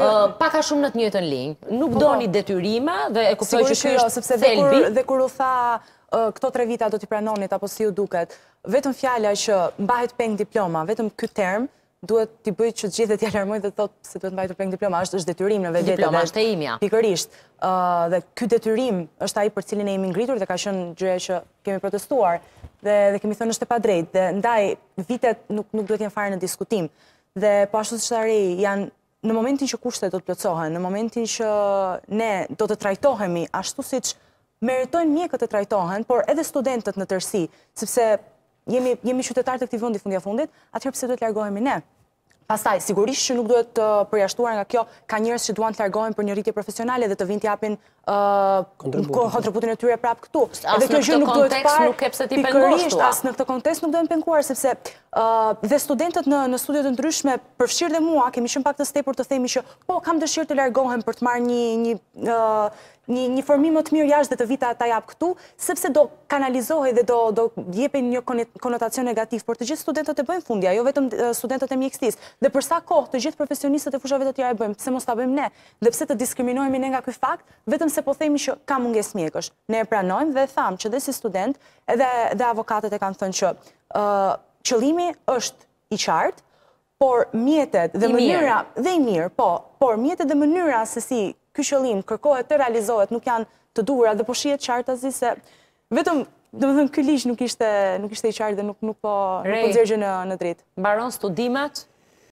Jo. paka shumë në të njëtën linjë. Nuk po, do po. një detyrima dhe e kuptoj që shë jo, është thelbi. Dhe kur u tha këto tre vita do t'i pranonit apo si u duket, vetëm fjalla që mbahet peng diploma, vetëm këtë term, duhet t'i bëjt që gjithet t'i alarmoj dhe thot se duhet mbahet peng diploma, është detyrim në vetë vetë. është e imja. Pikërisht. Dhe këtë detyrim është aji për cilin e imi ngritur dhe ka shën gjyre që kemi protestuar dhe kemi thënë është e pa drejt. Dhe ndaj, vitet nuk duhet t'jen fare në diskutim. Dhe pashtu po të shtarej janë në momentin që kushtet do të plëcohen, në momentin që ne do të trajtohemi, ashtu si që meritojnë një këtë trajtohen, por edhe studentët në tërsi, sepse jemi qytetarë të këti vëndi fundi a fundit, atëherë pëse do të largohemi ne. Pastaj, sigurisht që nuk duhet të përjashtuar nga kjo, ka njërës që duan të largohen për një rritje profesionale dhe të vind të japin kontributin e tyre prap këtu. Edhe kjo që nuk duhet të parë, pikërrisht, as në këtë kontekst nuk duhet të penguar, sepse dhe studentët në studiot studiët ndryshme, përfshirë dhe mua, kemi shumë pak të stepur të themi që po, kam dëshirë të largohen për të marë një formim më të mirë jashtë dhe të vita të japë këtu, sepse do kanalizohi dhe do jepe një konotacion negativ, por të gjithë studentët e bëjnë fundja, jo vetëm studentët e mjekstis, Dhe përsa kohë të gjithë profesionistët e fushave të tjera e bëjmë, pëse mos të bëjmë ne, dhe pse të diskriminojme në nga këj fakt, vetëm se po themi që ka munges mjekësh. Ne e pranojmë dhe thamë që dhe si student dhe avokatet e kanë thënë që qëlimi është i qartë, por mjetet dhe mënyra... Dhe i mirë, po, por mjetet dhe mënyra se si këj qëlim kërkohet të realizohet nuk janë të dura dhe po shiet qartë se vetëm... Dhe më thëmë, këllish nuk ishte i qarë dhe nuk po të zërgjë po në dritë. Baron studimet,